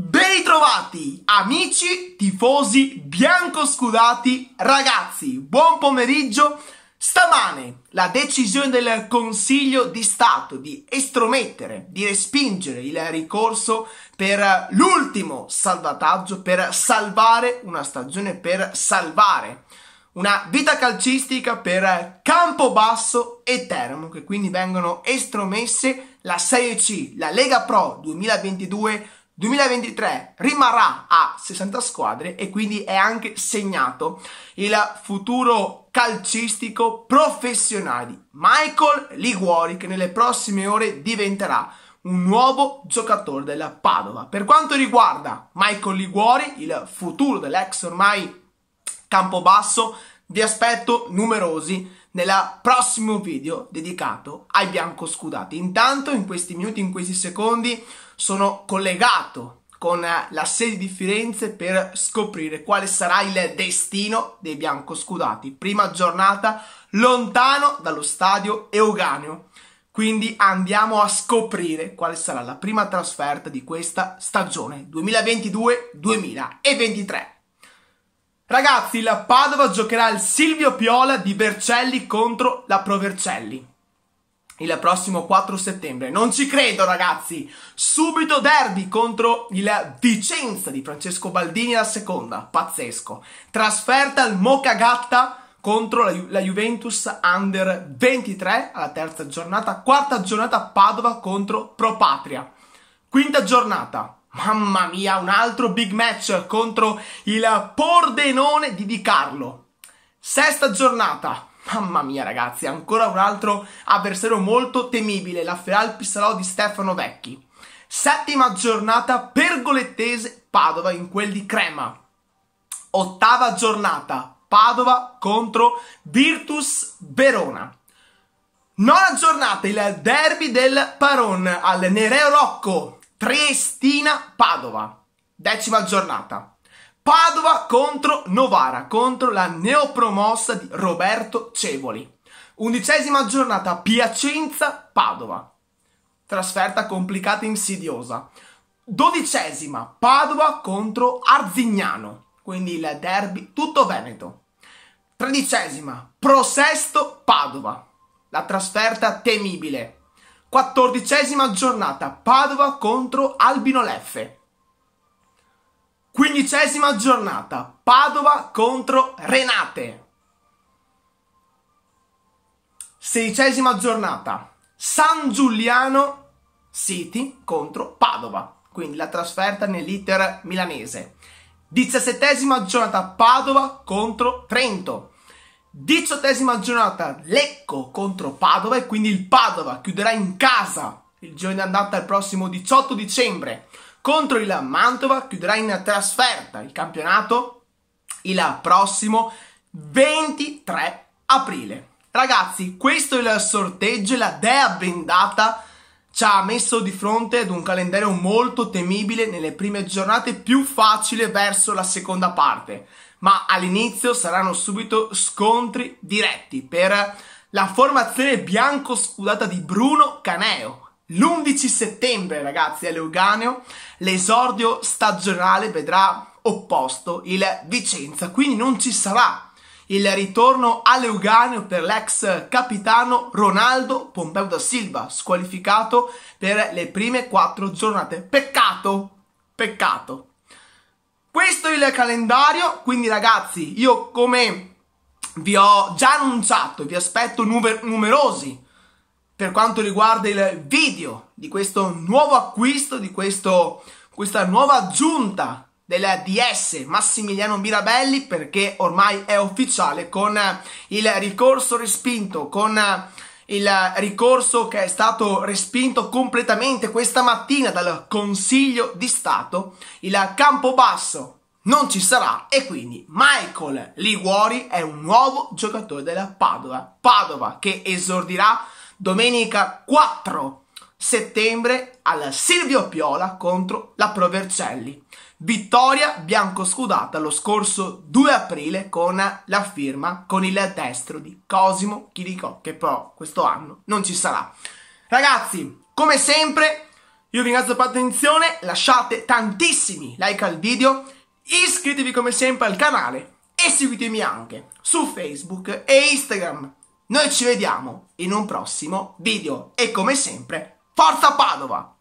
Ben trovati amici, tifosi, biancoscudati, ragazzi, buon pomeriggio. Stamane la decisione del Consiglio di Stato di estromettere, di respingere il ricorso per l'ultimo salvataggio, per salvare una stagione, per salvare una vita calcistica per Campobasso e Teramo, che quindi vengono estromesse la Serie C, la Lega Pro 2022 2023 rimarrà a 60 squadre e quindi è anche segnato il futuro calcistico professionale di Michael Liguori che nelle prossime ore diventerà un nuovo giocatore della Padova. Per quanto riguarda Michael Liguori, il futuro dell'ex ormai Campobasso vi aspetto numerosi nel prossimo video dedicato ai biancoscudati. Intanto in questi minuti, in questi secondi, sono collegato con la sede di Firenze per scoprire quale sarà il destino dei biancoscudati. Prima giornata lontano dallo stadio Euganeo. Quindi andiamo a scoprire quale sarà la prima trasferta di questa stagione 2022-2023. Ragazzi, la Padova giocherà il Silvio Piola di Vercelli contro la Pro Vercelli il prossimo 4 settembre. Non ci credo, ragazzi! Subito derby contro il Vicenza di Francesco Baldini alla seconda. Pazzesco. Trasferta al Mocagatta contro la, Ju la, Juventus Under 23 alla terza giornata. Quarta giornata Padova contro Propatria. Quinta giornata Mamma mia, un altro big match contro il Pordenone di Di Carlo. Sesta giornata. Mamma mia ragazzi, ancora un altro avversario molto temibile, la Feral Pissalò di Stefano Vecchi. Settima giornata pergolettese Padova in quel di Crema. Ottava giornata Padova contro Virtus Verona. Nona giornata il derby del Paron al Nereo Rocco Triestina-Padova, decima giornata. Padova contro Novara, contro la neopromossa di Roberto Cevoli. Undicesima giornata, Piacenza-Padova. Trasferta complicata e insidiosa. Dodicesima, Padova contro Arzignano, quindi il derby tutto veneto. Tredicesima, Prosesto-Padova. La trasferta temibile, Quattordicesima giornata, Padova contro Albino Leffe. Quindicesima giornata, Padova contro Renate. Sedicesima giornata, San Giuliano City contro Padova, quindi la trasferta nell'iter milanese. Diciassettesima giornata, Padova contro Trento. Diciottesima giornata, Lecco contro Padova e quindi il Padova chiuderà in casa il giorno di andata il prossimo 18 dicembre contro il Mantova, chiuderà in trasferta il campionato il prossimo 23 aprile. Ragazzi, questo è il sorteggio, la dea bendata ci ha messo di fronte ad un calendario molto temibile nelle prime giornate, più facile verso la seconda parte ma all'inizio saranno subito scontri diretti per la formazione bianco scudata di Bruno Caneo. L'11 settembre, ragazzi, a Leuganeo, l'esordio stagionale vedrà opposto il Vicenza, quindi non ci sarà il ritorno a Leuganeo per l'ex capitano Ronaldo Pompeo da Silva, squalificato per le prime quattro giornate. Peccato, peccato. Questo è il calendario, quindi ragazzi, io come vi ho già annunciato, vi aspetto numer numerosi per quanto riguarda il video di questo nuovo acquisto, di questo, questa nuova aggiunta della DS Massimiliano Mirabelli perché ormai è ufficiale con il ricorso respinto, con il ricorso che è stato respinto completamente questa mattina dal Consiglio di Stato, il Campobasso non ci sarà e quindi Michael Liguori è un nuovo giocatore della Padova. Padova che esordirà domenica 4 settembre al Silvio Piola contro la Pro Vercelli. Vittoria bianco scudata lo scorso 2 aprile con la firma con il destro di Cosimo Chiricò, che però questo anno non ci sarà. Ragazzi, come sempre, io vi ringrazio per l'attenzione, lasciate tantissimi like al video, iscrivetevi come sempre al canale e seguitemi anche su Facebook e Instagram. Noi ci vediamo in un prossimo video e come sempre Forza Padova!